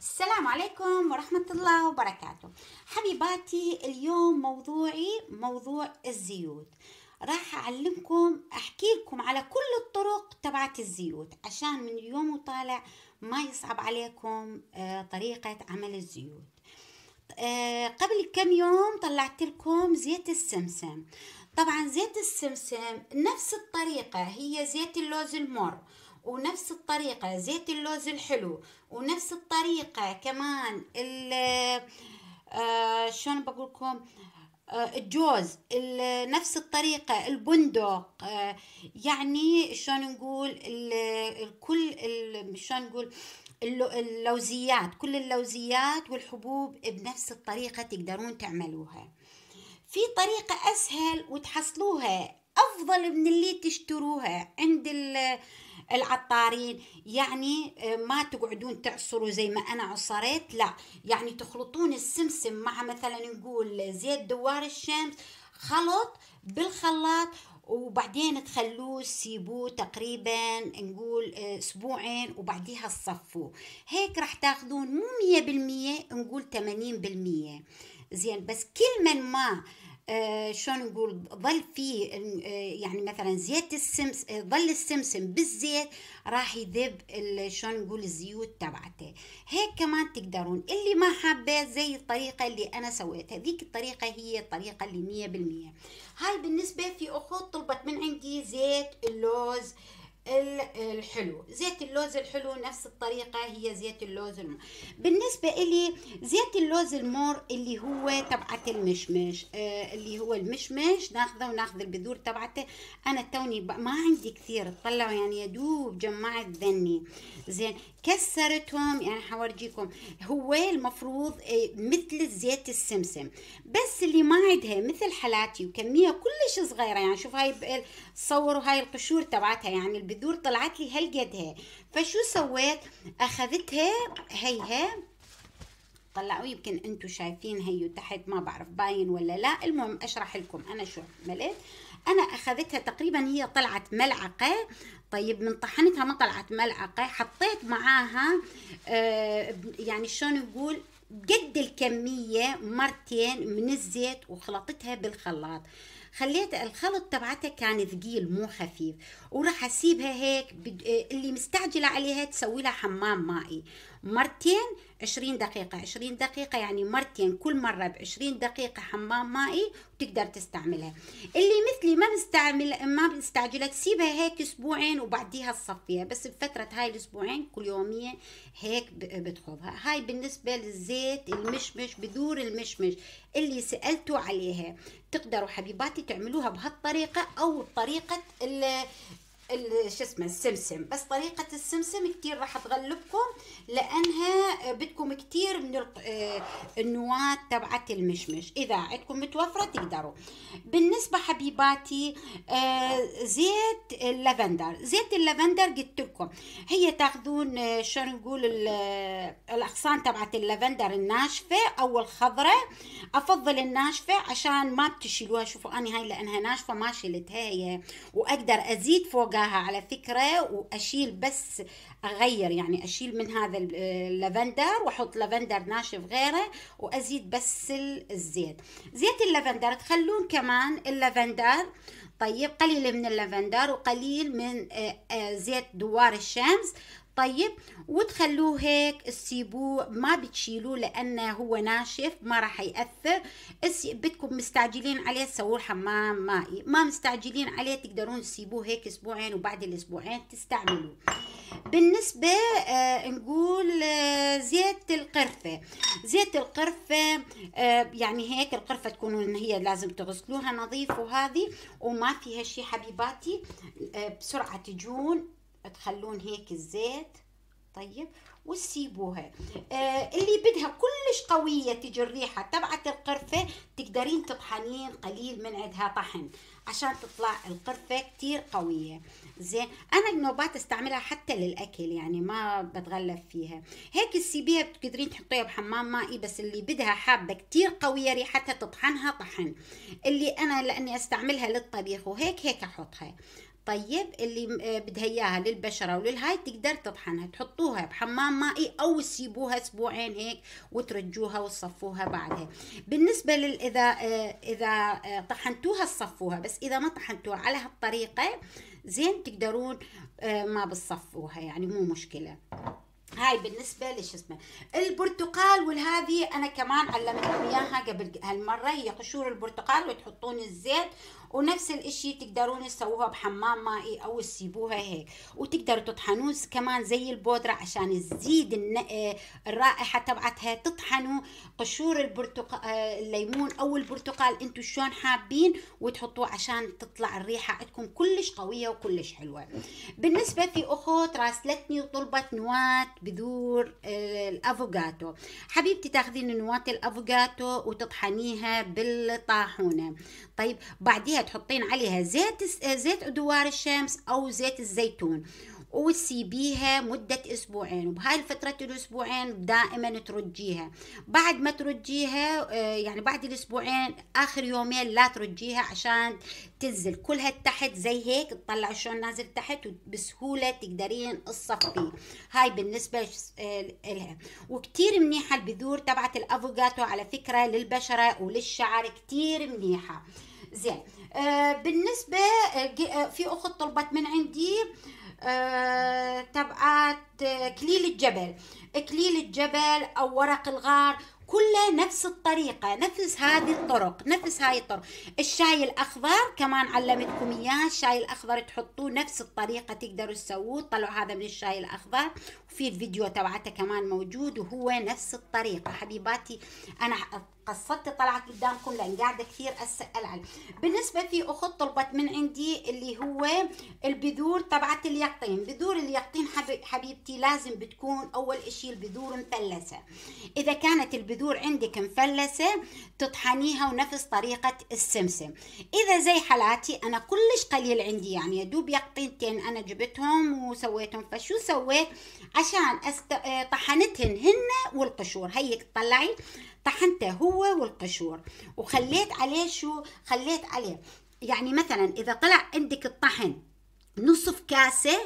السلام عليكم ورحمة الله وبركاته حبيباتي اليوم موضوعي موضوع الزيوت راح أعلمكم أحكي لكم على كل الطرق تبعت الزيوت عشان من اليوم وطالع ما يصعب عليكم آه، طريقة عمل الزيوت آه، قبل كم يوم طلعت لكم زيت السمسم طبعا زيت السمسم نفس الطريقة هي زيت اللوز المر ونفس الطريقة زيت اللوز الحلو ونفس الطريقة كمان ال آه، شلون بقولكم آه، الجوز نفس الطريقة البندق آه، يعني شلون نقول الكل كل شلون نقول اللوزيات كل اللوزيات والحبوب بنفس الطريقة تقدرون تعملوها في طريقة أسهل وتحصلوها أفضل من اللي تشتروها عند ال العطارين يعني آه، ما تقعدون تعصروا زي ما انا عصرت لا يعني تخلطون السمسم مع مثلا نقول زيت دوار الشمس خلط بالخلاط وبعدين تخلوه تسيبوه تقريبا نقول آه، اسبوعين وبعديها تصفوه هيك راح تاخذون مو 100% نقول 80% زين بس كل من ما آه، شلون نقول ظل في آه، يعني مثلا زيت السمس آه، ظل السمسم بالزيت راح يذب شلون نقول الزيوت تبعته هيك كمان تقدرون اللي ما حابه زي الطريقه اللي انا سويتها ذيك الطريقه هي الطريقه اللي 100% هاي بالنسبه في اخوت طلبت من عندي زيت اللوز آه الحلو زيت اللوز الحلو نفس الطريقة هي زيت اللوز المور بالنسبة إلي زيت اللوز المور اللي هو تبعة المشمش آه اللي هو المشمش ناخذه وناخذ البذور تبعته أنا توني ما عندي كثير طلعوا يعني يدوب جمعت ذني زين كسرتهم يعني حورجيكم هو المفروض آه، مثل زيت السمسم بس اللي ما عندها مثل حالاتي وكمية كلش صغيرة يعني شوف هاي صوروا هاي القشور تبعتها يعني البذور طلعت لي هالقد هي فشو سويت اخذتها هيها طلعوا يمكن انتم شايفين هي تحت ما بعرف باين ولا لا المهم اشرح لكم انا شو عملت انا اخذتها تقريبا هي طلعت ملعقه طيب من طحنتها ما طلعت ملعقه حطيت معاها آه يعني شلون نقول قد الكميه مرتين من الزيت وخلطتها بالخلاط خليت الخلط تبعتها كان يعني ثقيل مو خفيف وراح اسيبها هيك آه، اللي مستعجله عليها تسوي لها حمام مائي مرتين عشرين دقيقة عشرين دقيقة يعني مرتين كل مرة بعشرين دقيقة حمام مائي وتقدر تستعملها اللي مثلي ما بستعمل ما بستعجلها تسيبها هيك اسبوعين وبعديها تصفيها بس بفترة هاي الاسبوعين كل يومية هيك بتخوضها هاي بالنسبة للزيت المشمش بذور المشمش اللي سألتوا عليها تقدروا حبيباتي تعملوها بهالطريقة او بطريقة شو اسمه السمسم بس طريقة السمسم كتير راح تغلبكم لأنها بدكم كتير من آه، النواة تبعت المشمش إذا عندكم متوفرة تقدروا بالنسبة حبيباتي آه، زيت اللافندر زيت اللافندر قلت لكم هي تاخذون آه، شو نقول الأغصان تبعت اللافندر الناشفة أو الخضرة أفضل الناشفة عشان ما بتشيلوها شوفوا أنا هاي لأنها ناشفة ما شلتها هي وأقدر أزيد فوقها احلاها على فكره واشيل بس اغير يعني اشيل من هذا اللافندر واحط لافندر ناشف غيره وازيد بس الزيت زيت اللافندر تخلون كمان اللافندر طيب قليل من اللافندر وقليل من آه، آه، زيت دوار الشمس طيب وتخلوه هيك تسيبوه ما بتشيلوه لانه هو ناشف ما راح ياثر بدكم مستعجلين عليه تسووا الحمام مائي ما مستعجلين عليه تقدرون تسيبوه هيك اسبوعين وبعد الاسبوعين تستعملوه بالنسبة آه نقول آه زيت القرفة زيت القرفة آه يعني هيك القرفة تكون ان هي لازم تغسلوها نظيف وهذه وما فيها شي حبيباتي آه بسرعة تجون تخلون هيك الزيت طيب وتسيبوها آه اللي بدها كلش قوية تجي الريحة تبعت القرفة تقدرين تطحنين قليل من عندها طحن عشان تطلع القرفة كتير قوية زين أنا النوبات استعملها حتى للأكل يعني ما بتغلب فيها هيك تسيبيها بتقدرين تحطيها بحمام مائي بس اللي بدها حابة كتير قوية ريحتها تطحنها طحن اللي أنا لأني استعملها للطبيخ وهيك هيك أحطها طيب اللي آه، بدها اياها للبشره وللهاي تقدر تطحنها تحطوها بحمام مائي او تسيبوها اسبوعين هيك وترجوها وتصفوها بعدها بالنسبه لل اذا آه، اذا آه، طحنتوها تصفوها بس اذا ما طحنتوها على هالطريقه زين تقدرون ما بتصفوها يعني مو مشكله هاي بالنسبه لش اسمه البرتقال والهذه انا كمان علمتكم اياها قبل هالمره هي قشور البرتقال وتحطون الزيت ونفس الاشي تقدرون تسووها بحمام مائي او تسيبوها هيك وتقدروا تطحنوه كمان زي البودرة عشان تزيد آه، الرائحة تبعتها تطحنوا قشور البرتقال آه، الليمون او البرتقال انتم شلون حابين وتحطوه عشان تطلع الريحة عندكم كلش قوية وكلش حلوة بالنسبة في اخت راسلتني وطلبت نواة بذور آه، الافوكاتو حبيبتي تاخذين نواة الافوكاتو وتطحنيها بالطاحونة طيب بعديها تحطين عليها زيت زيت ادوار الشمس او زيت الزيتون وتسيبيها مدة أسبوعين وبهاي الفترة الأسبوعين دائما ترجيها بعد ما ترجيها آه، يعني بعد الأسبوعين آخر يومين لا ترجيها عشان تنزل كلها تحت زي هيك تطلع شلون نازل تحت وبسهولة تقدرين تصفيه هاي بالنسبة آه، لها وكتير منيحة البذور تبعت الأفوكاتو على فكرة للبشرة وللشعر كتير منيحة زين آه بالنسبه آه، آه، في اخت طلبت من عندي آه تبعات آه كليل الجبل اكليل الجبل او ورق الغار كلها نفس الطريقه نفس هذه الطرق نفس هاي الطرق الشاي الاخضر كمان علمتكم اياه الشاي الاخضر تحطوه نفس الطريقه تقدروا تسووه طلعوا هذا من الشاي الاخضر في الفيديو تبعته كمان موجود وهو نفس الطريقة حبيباتي أنا قصدت طلعت قدامكم لأن قاعدة كثير أسأل عنه بالنسبة في أخت طلبت من عندي اللي هو البذور تبعت اليقطين بذور اليقطين حبيبتي لازم بتكون أول إشي البذور مفلسة إذا كانت البذور عندك مفلسة تطحنيها ونفس طريقة السمسم إذا زي حالاتي أنا كلش قليل عندي يعني يدوب يقطينتين أنا جبتهم وسويتهم فشو سويت عشان أست... آه، طحنتهن هن والقشور هيك تطلعي طحنته هو والقشور وخليت عليه شو خليت عليه يعني مثلا اذا طلع عندك الطحن نصف كاسه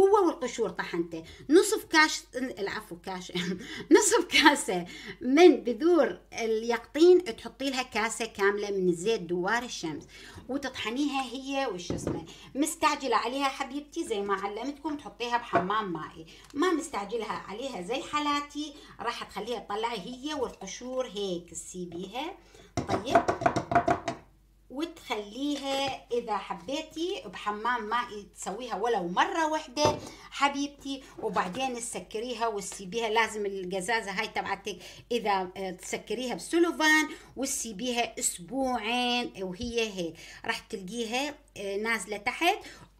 هو والقشور طحنته نصف كاش العفو كاش نصف كاسة من بذور اليقطين تحطي لها كاسة كاملة من زيت دوار الشمس وتطحنيها هي وش اسمه مستعجلة عليها حبيبتي زي ما علمتكم تحطيها بحمام مائي ما مستعجلها عليها زي حالاتي راح تخليها تطلعي هي والقشور هيك تسيبيها طيب وتخليها اذا حبيتي بحمام مائي تسويها ولو مره واحده حبيبتي وبعدين تسكريها وتسيبيها لازم القزازه هاي تبعتك اذا آه، تسكريها بسولوفان وتسيبيها اسبوعين وهي هيك راح تلقيها آه، نازله تحت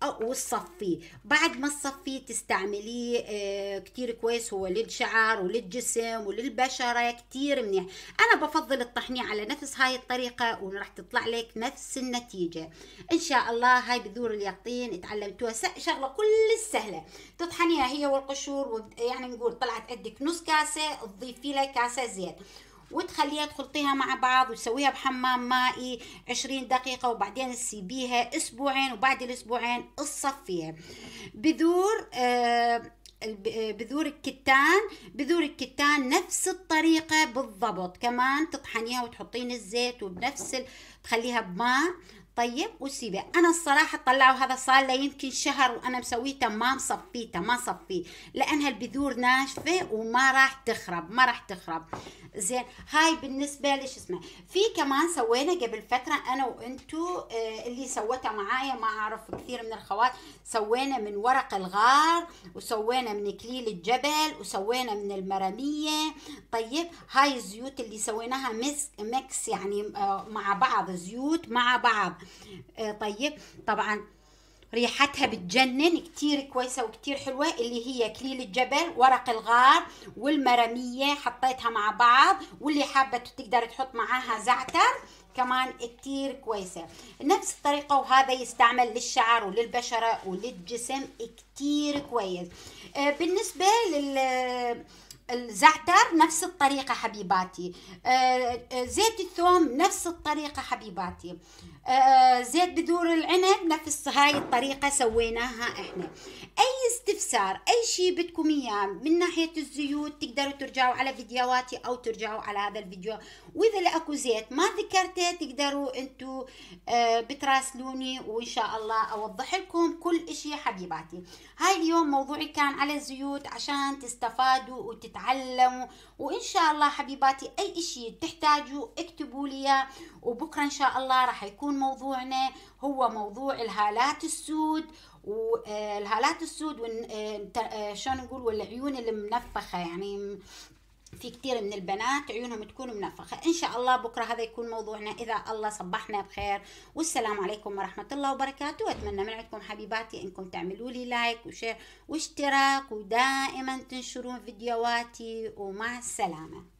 وتصفيه بعد ما تصفيه تستعمليه آه، كتير كويس هو للشعر وللجسم وللبشرة كتير منيح أنا بفضل الطحنية على نفس هاي الطريقة ورح تطلع لك نفس النتيجة إن شاء الله هاي بذور اليقطين اتعلمتوها شغلة كل السهلة تطحنيها هي والقشور يعني نقول طلعت عندك نص كاسة تضيفي لها كاسة زيت وتخليها تخلطيها مع بعض وتسويها بحمام مائي 20 دقيقة وبعدين تسيبيها أسبوعين وبعد الأسبوعين تصفيها بذور آه،, آه بذور الكتان بذور الكتان نفس الطريقة بالضبط كمان تطحنيها وتحطين الزيت وبنفس تخليها بماء طيب وسيبه انا الصراحه طلعوا هذا صار له يمكن شهر وانا مسويته ما مصفيته ما صفيه لانها البذور ناشفه وما راح تخرب ما راح تخرب زين هاي بالنسبه ليش اسمه في كمان سوينا قبل فتره انا وانتو آه، اللي سوته معايا ما اعرف كثير من الخوات سوينا من ورق الغار وسوينا من كليل الجبل وسوينا من المرميه طيب هاي الزيوت اللي سويناها ميكس يعني آه، مع بعض زيوت مع بعض آه، طيب طبعا ريحتها بتجنن كتير كويسة وكتير حلوة اللي هي كليل الجبل ورق الغار والمرمية حطيتها مع بعض واللي حابة تقدر تحط معاها زعتر كمان كتير كويسة نفس الطريقة وهذا يستعمل للشعر وللبشرة وللجسم كتير كويس آه، بالنسبة لل الزعتر نفس الطريقة حبيباتي آه، آه، زيت الثوم نفس الطريقة حبيباتي آه، زيت بذور العنب نفس هاي الطريقة سويناها احنا اي استفسار اي شيء بدكم اياه من ناحية الزيوت تقدروا ترجعوا على فيديوهاتي او ترجعوا على هذا الفيديو واذا لأكو زيت ما ذكرته تقدروا انتو بتراسلوني وان شاء الله اوضح لكم كل اشي حبيباتي هاي اليوم موضوعي كان على الزيوت عشان تستفادوا وتت تتعلموا وان شاء الله حبيباتي اي اشي تحتاجوا اكتبوا لي وبكره ان شاء الله راح يكون موضوعنا هو موضوع الهالات السود والهالات آه، السود آه، آه، شلون نقول والعيون المنفخه يعني في كثير من البنات عيونهم تكون منفخة إن شاء الله بكرة هذا يكون موضوعنا إذا الله صبحنا بخير والسلام عليكم ورحمة الله وبركاته وأتمنى من عندكم حبيباتي إنكم تعملوا لي لايك وشير واشتراك ودائما تنشرون فيديوهاتي ومع السلامة